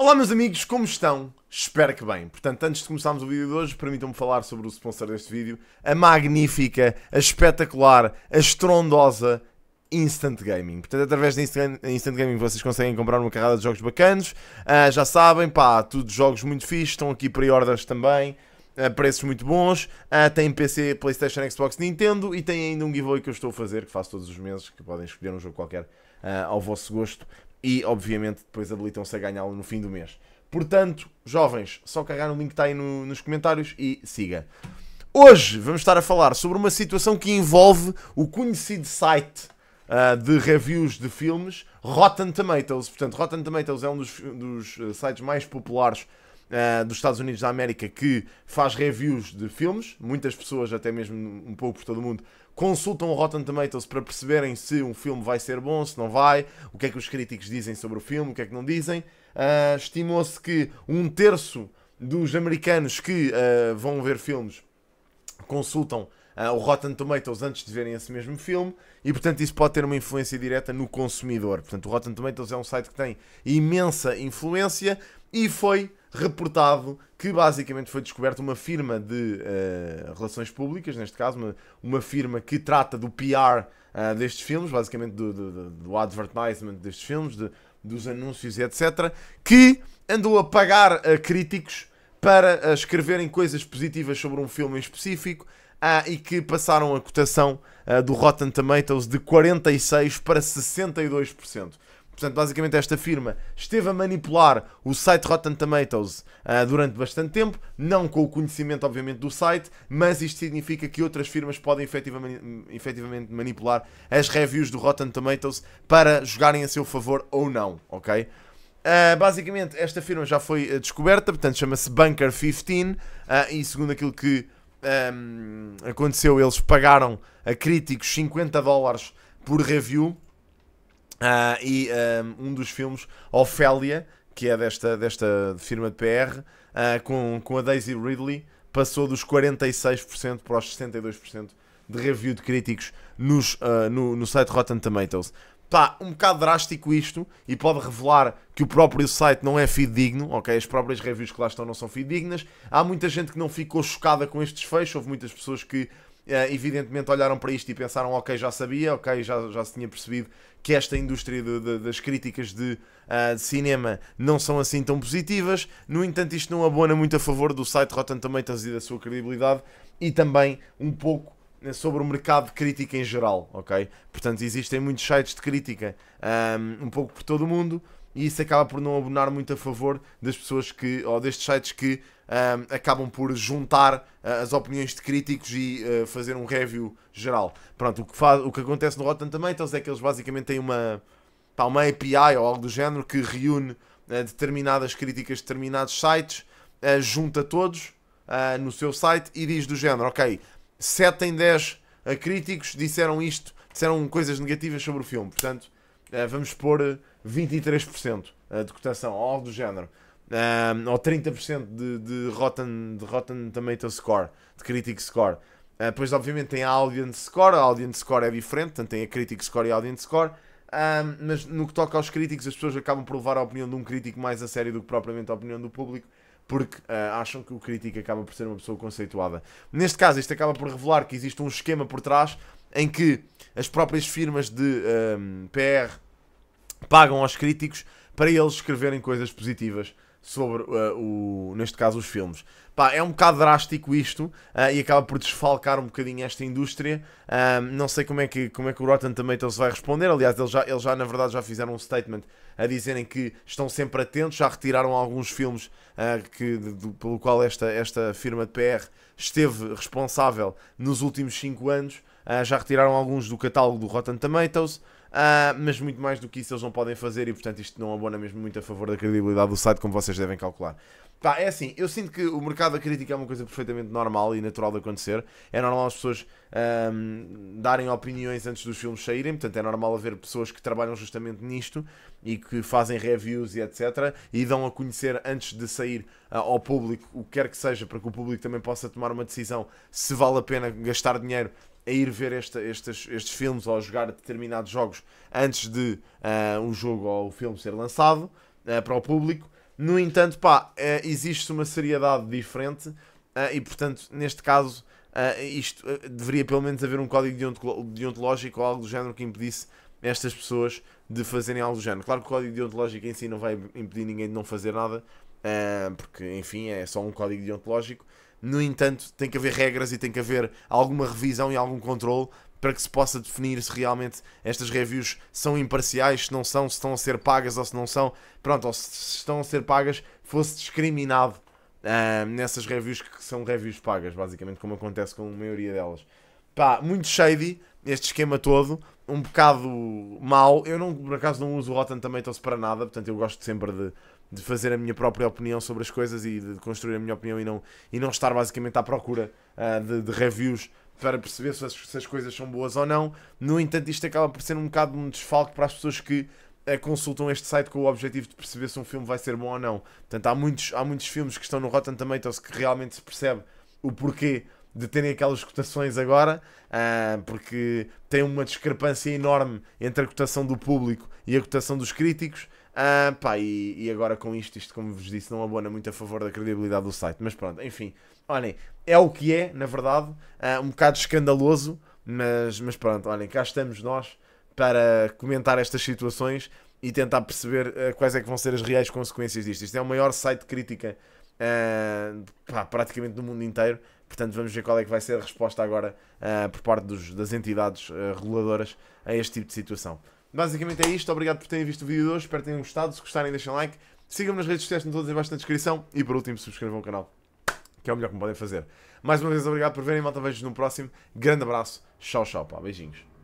Olá meus amigos, como estão? Espero que bem. Portanto, antes de começarmos o vídeo de hoje, permitam-me falar sobre o sponsor deste vídeo, a magnífica, a espetacular, a estrondosa Instant Gaming. Portanto, através da Instant, Instant Gaming vocês conseguem comprar uma carrada de jogos bacanos. Uh, já sabem, pá, tudo jogos muito fixos, estão aqui pre-orders também preços muito bons. Uh, ah, tem PC, PlayStation, Xbox, Nintendo e tem ainda um giveaway que eu estou a fazer, que faço todos os meses, que podem escolher um jogo qualquer uh, ao vosso gosto e, obviamente, depois habilitam-se a ganhá-lo no fim do mês. Portanto, jovens, só carregar no link que está aí no, nos comentários e siga. Hoje vamos estar a falar sobre uma situação que envolve o conhecido site uh, de reviews de filmes Rotten Tomatoes. Portanto, Rotten Tomatoes é um dos, dos sites mais populares uh, dos Estados Unidos da América que faz reviews de filmes. Muitas pessoas, até mesmo um pouco por todo o mundo, consultam o Rotten Tomatoes para perceberem se um filme vai ser bom, se não vai, o que é que os críticos dizem sobre o filme, o que é que não dizem. Uh, Estimou-se que um terço dos americanos que uh, vão ver filmes consultam Uh, o Rotten Tomatoes antes de verem esse mesmo filme e, portanto, isso pode ter uma influência direta no consumidor. Portanto, o Rotten Tomatoes é um site que tem imensa influência e foi reportado que basicamente foi descoberta uma firma de uh, relações públicas, neste caso, uma, uma firma que trata do PR uh, eh, destes filmes, basicamente do, do, do advertisement destes filmes, de, dos anúncios e etc., que andou a pagar críticos para eh, escreverem coisas positivas sobre um filme em específico uh, e que passaram a cotação do Rotten Tomatoes de 46% para 62%. Portanto, basicamente esta firma esteve a manipular o site Rotten Tomatoes uh, durante bastante tempo, não com o conhecimento, obviamente, do site, mas isto significa que outras firmas podem efetivamente, efetivamente manipular as reviews do Rotten Tomatoes para jogarem a seu favor ou não, ok? Uh, basicamente, esta firma já foi uh, descoberta, portanto, chama-se Bunker 15, e segundo aquilo que um, aconteceu, eles pagaram a críticos 50 dólares por review ah, e um, um, dos filmes, Ofélia, que é desta, desta firma de PR, ah, com, com a Daisy Ridley, passou dos 46% para os 62% de review de críticos nos, uh, no, no site Rotten Tomatoes. Pá, um bocado drástico isto e pode revelar que o próprio site não é fidedigno, ok? As próprias reviews que lá estão não são fidedignas. Há muita gente que não ficou chocada com este desfecho, houve muitas pessoas que eh, evidentemente olharam para isto e pensaram, ok, já sabia, ok, já, já se tinha percebido que esta indústria de, de, das críticas de, uh, de, cinema não são assim tão positivas. No entanto, isto não abona muito a favor do site Rotten Tomatoes e da sua credibilidade e também um pouco eh, sobre o mercado de crítica em geral, ok? Portanto, existem muitos sites de crítica um, ehm, um pouco por todo o mundo e isso acaba por não abonar muito a favor das pessoas que, ou destes sites que um, acabam por juntar uh, as opiniões de críticos e uh, fazer um review geral. Pronto, o que, faz, o que acontece no Rotten Tomatoes é que eles basicamente têm uma, pá, uma API ou algo do género que reúne uh, determinadas críticas de determinados sites, junta todos no seu site e diz do género, ok, 7 em 10 críticos disseram isto, disseram coisas negativas sobre o filme, portanto eh, vamos pôr 23% eh, eh, de cotação, ou algo do género. Ehm, ou 30% de, de, rotten, de Rotten Tomato Score, de Critic Score. Uh, depois, obviamente, tem a Audience Score. A Audience Score é diferente, portanto, tem a Critic Score e a Audience Score. Ehm, mas no que toca aos críticos, as pessoas acabam por levar a opinião de um crítico mais a sério do que propriamente a opinião do público, porque uh, acham que o crítico acaba por ser uma pessoa conceituada. Neste caso, isto acaba por revelar que existe um esquema por trás em que as próprias firmas de um, ehm, PR pagam aos críticos para eles escreverem coisas positivas sobre uh, o, neste caso, os filmes. Pá, é um bocado drástico isto uh, e acaba por desfalcar um bocadinho esta indústria. Uh, não sei como é, que, como é que o Rotten Tomatoes vai responder. Aliás, eles já, eles já, na verdade, já fizeram um statement a dizerem que estão sempre atentos, já retiraram alguns filmes eh, que, pelo qual esta, esta firma de PR esteve responsável nos últimos 5 anos. Uh, já retiraram alguns do catálogo do Rotten Tomatoes. Uh, mas muito mais do que isso eles não podem fazer e portanto isto não abona mesmo muito a favor da credibilidade do site, como vocês devem calcular. Pá, é assim, eu sinto que o mercado da crítica é uma coisa perfeitamente normal e natural de acontecer. É normal as pessoas um, darem opiniões antes dos filmes saírem, portanto é normal haver pessoas que trabalham justamente nisto e que fazem reviews e etc. e dão a conhecer antes de sair uh, ao público o que quer que seja, para que o público também possa tomar uma decisão se vale a pena gastar dinheiro a ir ver esta, estes, estes filmes ou a jogar determinados jogos antes de uh, ah, um jogo ou o um filme ser lançado uh, para o público. No entanto, pá, eh, existe uma seriedade diferente eh, e, portanto, neste caso, eh, isto deveria pelo menos haver um código deontológico ou algo do género que impedisse estas pessoas de fazerem algo do género. Claro que o código deontológico em si não vai impedir ninguém de não fazer nada, porque, enfim, é só um código deontológico. No entanto, tem que haver regras e tem que haver alguma revisão e algum controle para que se possa definir se realmente estas reviews são imparciais, se não são, se estão a ser pagas ou se não são. Pronto, ou se estão a ser pagas, fosse discriminado uh, nessas reviews que são reviews pagas, basicamente, como acontece com a maioria delas. Pá, muito shady este esquema todo, um bocado mau. Eu, não, por acaso, não uso o Rotten Tomatoes para nada, portanto, eu gosto sempre de, de fazer a minha própria opinião sobre as coisas e de construir a minha opinião e não, e não estar basicamente à procura uh, de, de, reviews para perceber se as, se as coisas são boas ou não. No entanto, isto acaba por ser um bocado um desfalque para as pessoas que eh, consultam este site com o objetivo de perceber se um filme vai ser bom ou não. Portanto, há muitos, há muitos filmes que estão no Rotten Tomatoes que realmente se percebe o porquê de terem aquelas cotações agora, uh, porque tem uma discrepância enorme entre a cotação do público e a cotação dos críticos, ah, pá, e, e, agora com isto, isto como vos disse, não abona muito a favor da credibilidade do site. Mas pronto, enfim. Olhem, é o que é, na verdade. Ah, um bocado escandaloso, mas, mas pronto, olhem, cá estamos nós para comentar estas situações e tentar perceber ah, quais é que vão ser as reais consequências disto. Isto é o maior site de crítica ah, pá, praticamente do mundo inteiro. Portanto, vamos ver qual é que vai ser a resposta agora por parte dos, das entidades reguladoras a este tipo de situação. Basicamente é isto. Obrigado por terem visto o vídeo de hoje. Espero que tenham gostado. Se gostarem, deixem like. Sigam-me nas redes sociais, estão todas embaixo na descrição. E por último, subscrevam o canal, que é o melhor que me podem fazer. Mais uma vez, obrigado por verem. Malta, vejo-nos no próximo. Grande abraço. Tchau, tchau, pá. Beijinhos.